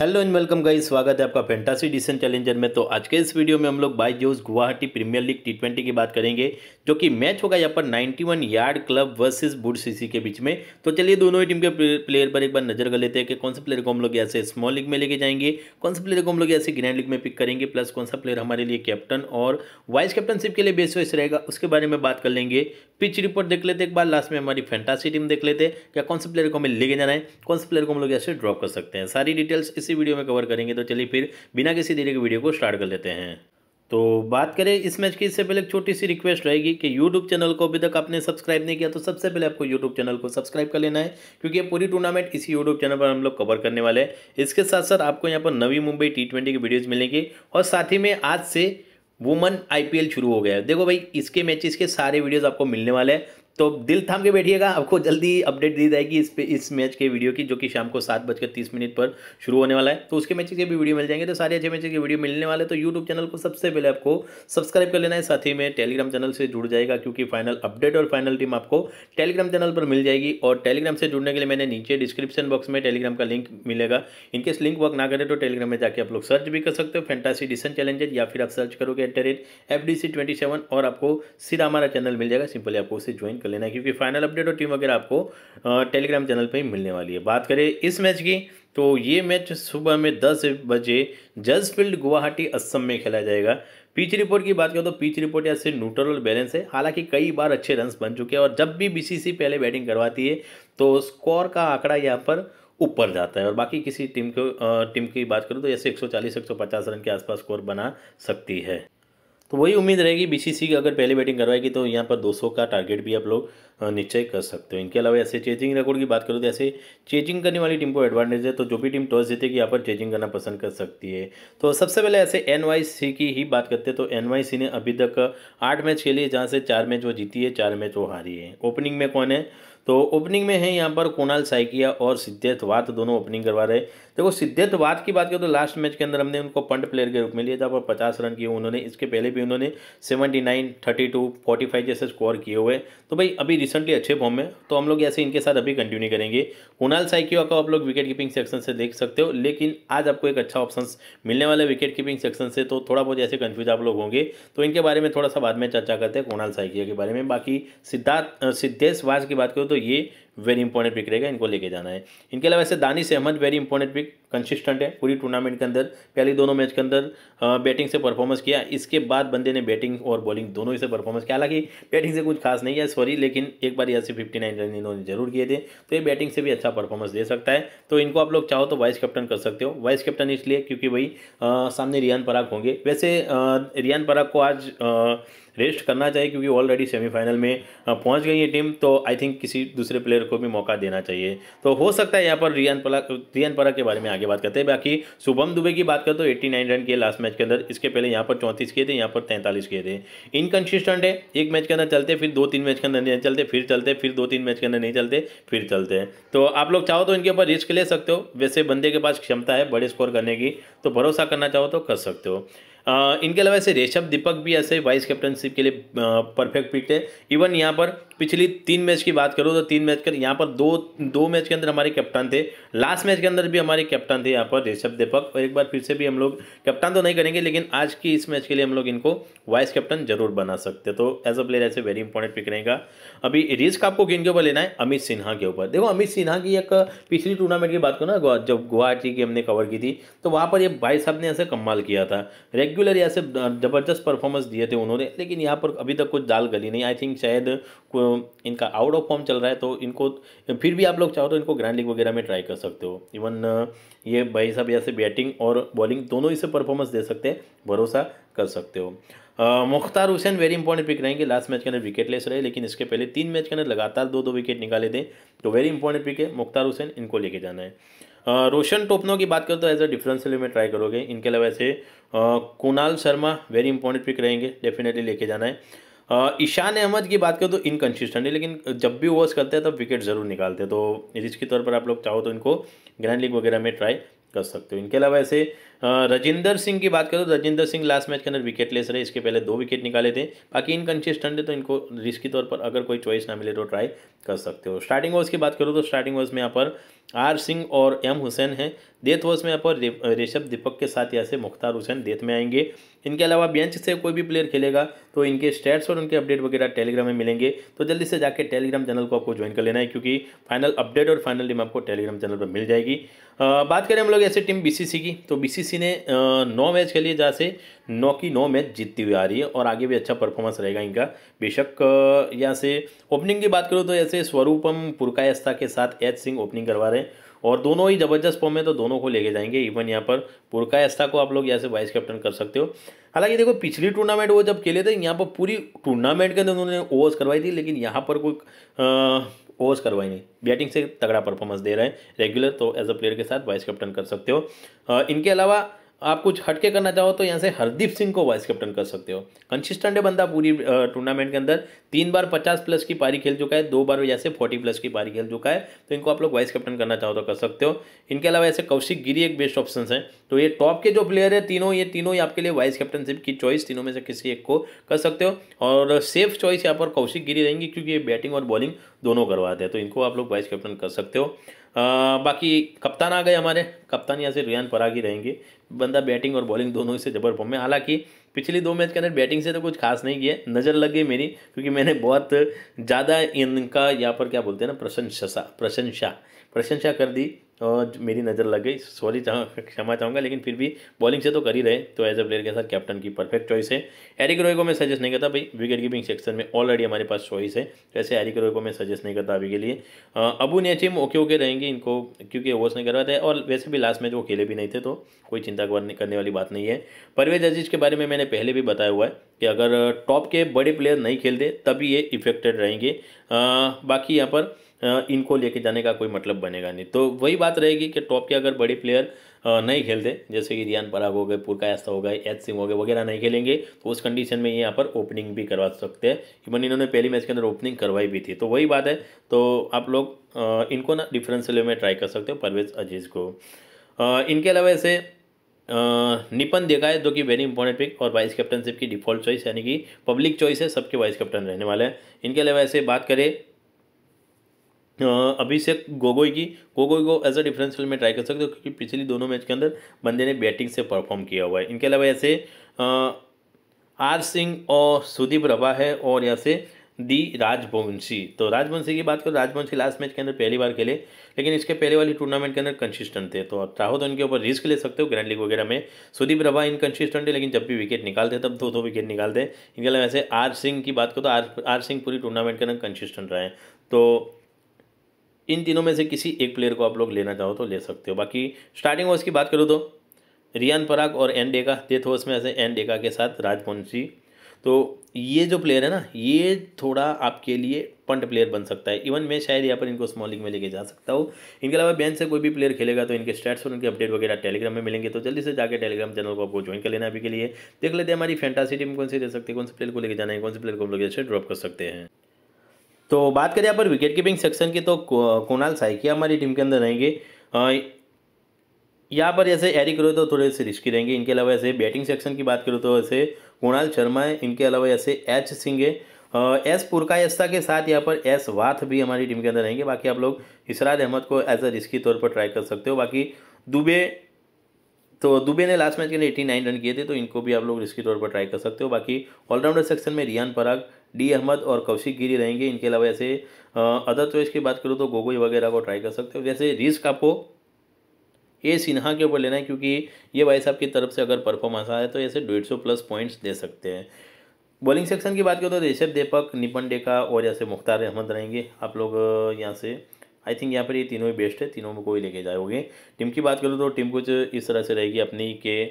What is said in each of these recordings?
hello and welcome guys स्वागत है आपका फैंटासी डिसन चैलेंजर में तो आज के इस वीडियो में हम लोग Byju's Guwahati premier league T twenty की बात करेंगे जो कि मैच होगा यहाँ पर 91 यार्ड क्लब वर्सेस बुड सीसी के बीच में तो चलिए दोनों ही टीम के प्लेयर पर एक बार नजर कर लेते हैं कि कौन से प्लेयर को हम लोग ऐसे स्मॉल लीग में लेके जाएंगे कौन से प्लेयर को हम लोग ऐसे ग्रैंड लीग में पिक करेंगे प्लस कौन सा प्लेयर हमारे लिए कैप्टन और वाइस कैप्टनशिप के लिए बेस वेस रहेगा उसके बारे में बात कर लेंगे पिच रिपोर्ट देख लेते एक बार लास्ट में हमारी फैंटासी टीम देख लेते हैं क्या कौन से प्लेयर को हमें लेके जाना है कौन से प्लेयर को हम लोग ऐसे ड्रॉप कर सकते हैं सारी डिटेल्स इसी वीडियो में कवर करेंगे तो चलिए फिर बिना किसी देरी के वीडियो को स्टार्ट कर लेते हैं तो बात करें इस मैच की इससे पहले एक छोटी सी रिक्वेस्ट रहेगी कि यूट्यूब चैनल को अभी तक आपने सब्सक्राइब नहीं किया तो सबसे पहले आपको यूट्यूब चैनल को सब्सक्राइब कर लेना है क्योंकि ये पूरी टूर्नामेंट इसी यूट्यूब चैनल पर हम लोग कवर करने वाले हैं इसके साथ साथ आपको यहाँ पर नवी मुंबई टी की वीडियोज़ मिलेंगी और साथ ही में आज से वुमन आई शुरू हो गया है देखो भाई इसके मैचेस के सारे वीडियोज़ आपको मिलने वाले हैं तो दिल थाम के बैठिएगा आपको जल्दी अपडेट दी जाएगी इस पे इस मैच के वीडियो की जो कि शाम को सात बजकर तीस मिनट पर शुरू होने वाला है तो उसके मैच के भी वीडियो मिल जाएंगे तो सारे अच्छे मैच के वीडियो मिलने वाले तो यूट्यूब चैनल को सबसे पहले आपको सब्सक्राइब कर लेना है साथ ही में टेलीग्राम चैनल से जुड़ जाएगा क्योंकि फाइनल अपडेट और फाइनल टीम आपको टेलीग्राम चैनल पर मिल जाएगी और टेलीग्राम से जुड़ने के लिए मैंने नीचे डिस्क्रिप्शन बॉक्स में टेलीग्राम का लिंक मिलेगा इनकेस लिंक वर्क ना करें तो टेलीग्राम में जाकर आप लोग सर्च भी कर सकते हो फैंटासी डिसन चैलेंजेज या फिर आप सर्च करोगे at the rate F D C twenty seven और आपको सीधा हमारा चैनल मिल जाएगा सिंपली आपको उसे ज्वाइन कर लेना क्योंकि फाइनल अपडेट और टीम वगैरह आपको टेलीग्राम चैनल पर ही मिलने वाली है बात करें इस मैच की तो ये मैच सुबह में दस बजे जजफील्ड गुवाहाटी असम में खेला जाएगा पिच रिपोर्ट की बात करें तो पिच रिपोर्ट या सिर्फ न्यूट्रल और बैलेंस है हालांकि कई बार अच्छे रन बन चुके हैं और जब भी बीसीसी पहले बैटिंग करवाती है तो स्कोर का आंकड़ा यहाँ पर ऊपर जाता है और बाकी किसी टीम को टीम की बात करूँ तो ऐसे 140 150 रन के आसपास स्कोर बना सकती है तो वही उम्मीद रहेगी बीसीसी की अगर पहले बैटिंग करवाएगी तो यहाँ पर 200 का टारगेट भी आप लोग निश्चय कर सकते हो इनके अलावा ऐसे चेजिंग रिकॉर्ड की बात करूँ तो ऐसे चेजिंग करने वाली टीम को एडवांटेज है तो जो भी टीम टॉस कि यहाँ पर चेजिंग करना पसंद कर सकती है तो सबसे पहले ऐसे एन की ही बात करते हैं तो एन ने अभी तक आठ मैच खेले जहाँ से चार मैच वो जीती है चार मैच वो हारी है ओपनिंग में कौन है तो ओपनिंग में है यहाँ पर कुणाल साइकिया और सिद्धेत वात दोनों ओपनिंग करवा रहे देखो सिद्धेथ वात की बात करें तो लास्ट मैच के अंदर हमने उनको पंट प्लेयर के रूप में लिया था पर पचास रन किए उन्होंने इसके पहले भी उन्होंने seventy nine thirty two forty five जैसे स्कोर किए हुए तो भाई अभी रिसेंटली अच्छे फॉर्म में तो हम लोग ऐसे इनके साथ अभी कंटिन्यू करेंगे कुणाल साइकिया को आप लोग विकेट कीपिंग सेक्शन से देख सकते हो लेकिन आज आपको एक अच्छा ऑप्शन मिलने वाला विकेट कीपिंग सेक्शन से तो थोड़ा बहुत ऐसे कन्फ्यूज आप लोग होंगे तो इनके बारे में थोड़ा सा बाद में चर्चा करते हैं कुणाल साइकिया के बारे में बाकी सिद्धार्थ सिद्धेश वाज की बात करो तो ये वेरी इंपॉर्टेंट पिक रहेगा इनको लेके जाना है इनके अलावा ऐसे Danish Ahmed very important pick consistent है पूरी टूर्नामेंट के अंदर पहले दोनों मैच के अंदर बैटिंग से परफॉर्मेंस किया इसके बाद बंदे ने बैटिंग और बॉलिंग दोनों ही से परफॉर्मेंस किया हालांकि बैटिंग से कुछ खास नहीं है सॉरी लेकिन एक बार यहाँ से फिफ्टी नाइन रन इन्होंने जरूर किए थे तो ये बैटिंग से भी अच्छा परफॉर्मेंस दे सकता है तो इनको आप लोग चाहो तो वाइस कैप्टन कर सकते हो वाइस कैप्टन इसलिए क्योंकि भाई सामने रियान पराग होंगे वैसे रियान पराग को आज रेस्ट करना चाहिए क्योंकि ऑलरेडी सेमीफाइनल में पहुंच गई है टीम तो आई थिंक किसी दूसरे प्लेयर प्लेयर को भी मौका देना चाहिए तो हो सकता है यहाँ पर रियान पला रियान परा के बारे में आगे बात करते हैं बाकी शुभम दुबे की बात करें तो एट्टी नाइन रन किए लास्ट मैच के अंदर इसके पहले यहाँ पर चौंतीस किए थे यहाँ पर तैंतालीस किए थे इनकन्सिस्टेंट है एक मैच के अंदर चलते फिर दो तीन मैच के अंदर नहीं चलते फिर चलते फिर दो तीन मैच के अंदर नहीं चलते फिर चलते तो आप लोग चाहो तो इनके ऊपर रिस्क ले सकते हो वैसे बंदे के पास क्षमता है बड़े स्कोर करने की तो भरोसा करना चाहो तो कर सकते हो इनके अलावा ऐसे रेशभ दीपक भी ऐसे वाइस कैप्टनशिप के लिए परफेक्ट पिक है इवन यहाँ पर पिछली तीन मैच की बात करूँ तो तीन मैच कर यहाँ पर दो दो मैच के अंदर हमारे कैप्टन थे लास्ट मैच के अंदर भी हमारे कैप्टन थे यहाँ पर ऋषभ दीपक और एक बार फिर से भी हम लोग कप्तान तो नहीं करेंगे लेकिन आज की इस मैच के लिए हम लोग इनको वाइस कैप्टन जरूर बना सकते तो एज अ प्लेयर ऐसे वेरी इंपॉर्टेंट पिक रहेगा अभी रिस्क आपको किन के ऊपर लेना है अमित सिन्हा के ऊपर देखो अमित सिन्हा की एक पिछली टूर्नामेंट की बात करो ना जब गुवाहाटी की हमने कवर की थी तो वहाँ पर ये भाई साहब ने ऐसे कमाल किया था रेगुलर ऐसे ज़बरदस्त परफॉर्मेंस दिए थे उन्होंने लेकिन यहाँ पर अभी तक कुछ दाल गली नहीं आई थिंक शायद इनका आउट ऑफ फॉर्म चल रहा है तो इनको फिर भी आप लोग चाहो तो इनको ग्रैंड लीग वगैरह में ट्राई कर सकते हो इवन ये भाई साहब यहाँ से बैटिंग और बॉलिंग दोनों इसे परफॉर्मेंस दे सकते हैं भरोसा कर सकते हो Mukhtar Hussain very important pick रहेंगे लास्ट मैच के अंदर विकेट लेस रहे लेकिन इसके पहले तीन मैच के अंदर लगातार दो दो विकेट निकाले थे तो वेरी इंपॉर्टेंट पिक है मुख्तार हुसैन इनको लेके जाना है रोशन टोपनो की बात करें तो एज अ डिफरेंशियल में ट्राई करोगे इनके अलावा ऐसे Kunal Sharma very important pick रहेंगे डेफिनेटली लेके जाना है ईशान अहमद की बात करें तो इनकन्सिस्टेंट है लेकिन जब भी ओवर्स करते हैं तब विकेट ज़रूर निकालते हैं तो के तौर पर आप लोग चाहो तो इनको ग्रैंड लीग वगैरह में ट्राई कर सकते हो इनके अलावा ऐसे रजिंदर सिंह की बात करें तो रजिंदर सिंह लास्ट मैच के अंदर विकेट लेस रहे इसके पहले दो विकेट निकाले थे बाकी इनकन्सिस्टेंट है तो इनको रिस्क के तौर पर अगर कोई चॉइस ना मिले तो ट्राई कर सकते हो स्टार्टिंग ओवर्स की बात करो तो स्टार्टिंग ओवर्स में यहाँ पर आर सिंह और एम हुसैन हैं डेथ वॉच में पर रेशभ दीपक के साथ यहाँ से मुख्तार हुसैन डेथ में आएंगे इनके अलावा बेंच से कोई भी प्लेयर खेलेगा तो इनके स्टेट्स और उनके अपडेट वगैरह टेलीग्राम में मिलेंगे तो जल्दी से जाके टेलीग्राम चैनल को आपको ज्वाइन कर लेना है क्योंकि फाइनल अपडेट और फाइनल टीम आपको टेलीग्राम चैनल पर मिल जाएगी आ, बात करें हम लोग ऐसे टीम बी की तो बी ने नौ मैच खेली जहाँ से नौ की नौ मैच जीतती हुई आ रही है और आगे भी अच्छा परफॉर्मेंस रहेगा इनका बेशक यहाँ से ओपनिंग की बात करूँ तो ऐसे स्वरूपम पुरकायस्ता के साथ एच सिंह ओपनिंग करवा रहे हैं हैं और दोनों ही ज़बरदस्त फॉर्म में तो दोनों को लेके जाएंगे इवन यहाँ पर पुरका एस्ता को आप लोग यहाँ से वाइस कैप्टन कर सकते हो हालांकि देखो पिछली टूर्नामेंट वो जब खेले थे यहाँ पर पूरी टूर्नामेंट के अंदर उन्होंने ओवर्स करवाई थी लेकिन यहाँ पर कोई ओवर्स करवाई नहीं बैटिंग से तगड़ा परफॉर्मेंस दे रहे हैं रेगुलर तो एज अ प्लेयर के साथ वाइस कैप्टन कर सकते हो इनके अलावा आप कुछ हटके करना चाहो तो यहाँ से हरदीप सिंह को वाइस कैप्टन कर सकते हो कंसिस्टेंट है बंदा पूरी टूर्नामेंट के अंदर तीन बार पचास प्लस की पारी खेल चुका है दो बार यहाँ से फोर्टी प्लस की पारी खेल चुका है तो इनको आप लोग वाइस कैप्टन करना चाहो तो कर सकते हो इनके अलावा ऐसे कौशिक गिरी एक बेस्ट ऑप्शन है तो ये टॉप के जो प्लेयर है तीनों ये तीनों ही आपके लिए वाइस कैप्टनशिप की चॉइस तीनों में से किसी एक को कर सकते हो और सेफ चॉइस यहाँ पर कौशिक गिरी रहेंगी क्योंकि ये बैटिंग और बॉलिंग दोनों करवाते हैं तो इनको आप लोग वाइस कैप्टन कर सकते हो बाकी कप्तान आ गए हमारे कप्तान यहाँ से रियान पराग ही रहेंगे बंदा बैटिंग और बॉलिंग दोनों ही से जबर फॉर्म में हालांकि पिछली दो मैच के अंदर बैटिंग से तो कुछ खास नहीं किया नज़र लग गई मेरी क्योंकि मैंने बहुत ज़्यादा इनका यहाँ पर क्या बोलते हैं ना प्रशंसा प्रशंसा प्रशंसा कर दी मेरी नज़र लग गई सॉरी चाह क्षमा चाहूँगा लेकिन फिर भी बॉलिंग से तो कर ही रहे तो एज अ प्लेयर के साथ कैप्टन की परफेक्ट चॉइस है एरिक रॉय को मैं सजेस्ट नहीं करता भाई विकेट कीपिंग सेक्शन में ऑलरेडी हमारे पास चॉइस है वैसे एरिक रोय को मैं सजेस्ट नहीं करता अभी के लिए अबू नेचिम ओके ओके रहेंगे इनको क्योंकि ओवर्स नहीं करवाते और वैसे भी लास्ट मैच वो खेले भी नहीं थे तो कोई चिंता करने वाली बात नहीं है परवेज अजीज के बारे में मैंने पहले भी बताया हुआ है कि अगर टॉप के बड़े प्लेयर नहीं खेलते तभी ये इफेक्टेड रहेंगे बाकी यहाँ पर इनको लेके जाने का कोई मतलब बनेगा नहीं तो वही बात रहेगी कि टॉप के अगर बड़े प्लेयर नहीं खेलते जैसे कि रियान पराग हो गए पुरकायास्ता हो गए एच सिंह हो गए वगैरह नहीं खेलेंगे तो उस कंडीशन में ये यहाँ पर ओपनिंग भी करवा सकते हैं इवन इन्होंने पहली मैच के अंदर ओपनिंग करवाई भी थी तो वही बात है तो आप लोग इनको ना डिफरेंस लेवल में ट्राई कर सकते हो परवेज़ अजीज़ को इनके अलावा ऐसे निपन देखा है जो कि वेरी इंपॉर्टेंट पिक और वाइस कैप्टनशिप की डिफॉल्ट चॉइस यानी कि पब्लिक चॉइस है सबके वाइस कैप्टन रहने वाले हैं इनके अलावा ऐसे बात करें से गोगोई की गोगोई को एज अ डिफरेंस फील्ड में ट्राई कर सकते हो क्योंकि पिछली दोनों मैच के अंदर बंदे ने बैटिंग से परफॉर्म किया हुआ है इनके अलावा ऐसे आर सिंह और सुदीप रभा है और यहाँ से दी राजवंशी तो राजवंशी की बात करो राजवंशी लास्ट मैच के अंदर पहली बार खेले लेकिन इसके पहले वाली टूर्नामेंट के अंदर कंसिस्टेंट थे तो चाहो तो इनके ऊपर रिस्क ले सकते हो ग्रैंड लीग वगैरह में सुदीप रभा इनकन्सिस्टेंट है लेकिन जब भी विकेट निकालते तब दो दो विकेट निकालते हैं इनके अलावा ऐसे आर सिंह की बात करो तो आर आर सिंह पूरी टूर्नामेंट के अंदर कंसिस्टेंट रहे तो इन तीनों में से किसी एक प्लेयर को आप लोग लेना चाहो तो ले सकते हो बाकी स्टार्टिंग वॉस की बात करूँ तो रियान पराग और एन डेगा डेथ वॉस में ऐसे एन डेगा के साथ राजवंशी तो ये जो प्लेयर है ना ये थोड़ा आपके लिए पंट प्लेयर बन सकता है इवन मैं शायद यहाँ पर इनको स्मॉल लीग में लेके जा सकता हूँ इनके अलावा बैन से कोई भी प्लेयर खेलेगा तो इनके स्टैट्स और उनके अपडेट वगैरह टेलीग्राम में मिलेंगे तो जल्दी से जाकर टेलीग्राम चैनल को आपको ज्वाइन कर लेना अभी के लिए देख लेते हैं हमारी फैंटासी टीम कौन सी दे सकती है कौन से प्लेयर को लेकर जाना है कौन से प्लेयर को हम लोग जैसे ड्रॉप कर सकते हैं तो बात करें यहाँ पर विकेट कीपिंग सेक्शन की तो कुणाल साइकी हमारी टीम के अंदर रहेंगे यहाँ पर जैसे एरिक रोय तो थोड़े से रिस्की रहेंगे इनके अलावा ऐसे बैटिंग सेक्शन की बात करूँ तो ऐसे कुणाल शर्मा है इनके अलावा ऐसे एच सिंह है एस पुरकायस्ता के साथ यहाँ पर एस वाथ भी हमारी टीम के अंदर रहेंगे बाकी आप लोग इसराद अहमद को एज अ रिस्की तौर पर ट्राई कर सकते हो बाकी दुबे तो दुबे ने लास्ट मैच के लिए एट्टी नाइन रन किए थे तो इनको भी आप लोग रिस्की तौर पर ट्राई कर सकते हो बाकी ऑलराउंडर सेक्शन में रियान पराग डी अहमद और कौशिक गिरी रहेंगे इनके अलावा ऐसे अदर चॉइस की बात करूँ तो गोगोई वगैरह को ट्राई कर सकते हो जैसे रिस्क आपको ये सिन्हा के ऊपर लेना है क्योंकि ये भाई साहब की तरफ से अगर परफॉर्मेंस आए तो ऐसे डेढ़ सौ प्लस पॉइंट्स दे सकते हैं बॉलिंग सेक्शन की बात करो तो ऋषभ दीपक निपन डेका और जैसे मुख्तार अहमद रहेंगे आप लोग यहाँ से आई थिंक यहाँ पर ये तीनों ही बेस्ट है तीनों में कोई लेके जाओगे टीम की बात करूँ तो टीम कुछ इस तरह से रहेगी अपनी के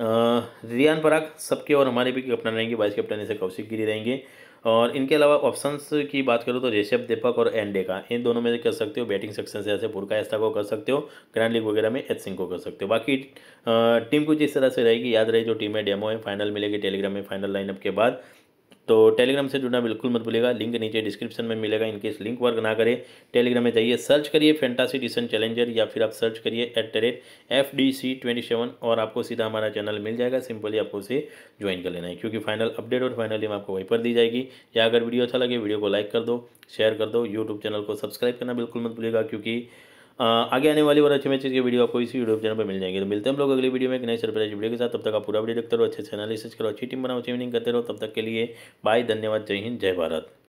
रियान पराग सबके और हमारे भी कप्टन रहेंगे वाइस कैप्टन ऐसे कौशिक गिरी रहेंगे और इनके अलावा ऑप्शंस की बात करूँ तो ऋषभ दीपक और एंडे का इन दोनों में कर सकते हो बैटिंग सेक्शन से ऐसे पुरका ऐसा को कर सकते हो ग्रैंड लीग वगैरह में एच सिंह को कर सकते हो बाकी टीम कुछ इस तरह से रहेगी याद रहे जो टीमें डेमो है फाइनल मिलेगी टेलीग्राम में फाइनल लाइनअप के बाद तो टेलीग्राम से जुड़ना बिल्कुल मत भूलेगा लिंक नीचे डिस्क्रिप्शन में मिलेगा इनकेस लिंक वर्क ना करें टेलीग्राम में जाइए सर्च करिए फैंटासी डिसन चैलेंजर या फिर आप सर्च करिए at the rate F D C twenty seven और आपको सीधा हमारा चैनल मिल जाएगा सिंपली आपको उसे ज्वाइन कर लेना है क्योंकि फाइनल अपडेट और फाइनल टीम आपको वहीं पर दी जाएगी या अगर वीडियो अच्छा लगे वीडियो को लाइक कर दो शेयर कर दो यूट्यूब चैनल को सब्सक्राइब करना बिल्कुल मत भूलेगा क्योंकि आगे आने वाली और अच्छे मैचेज के वीडियो आपको इसी यूट्यूब चैनल पर मिल जाएंगे तो मिलते हैं हम लोग अगली वीडियो में एक नई सरप्राइज वीडियो के साथ तब तक आप पूरा वीडियो देखते रहो अच्छे से एनालिसिस करो अच्छी टीम बनाओ अच्छी विनिंग करते रहो तब तक के लिए बाय धन्यवाद जय हिंद जय भारत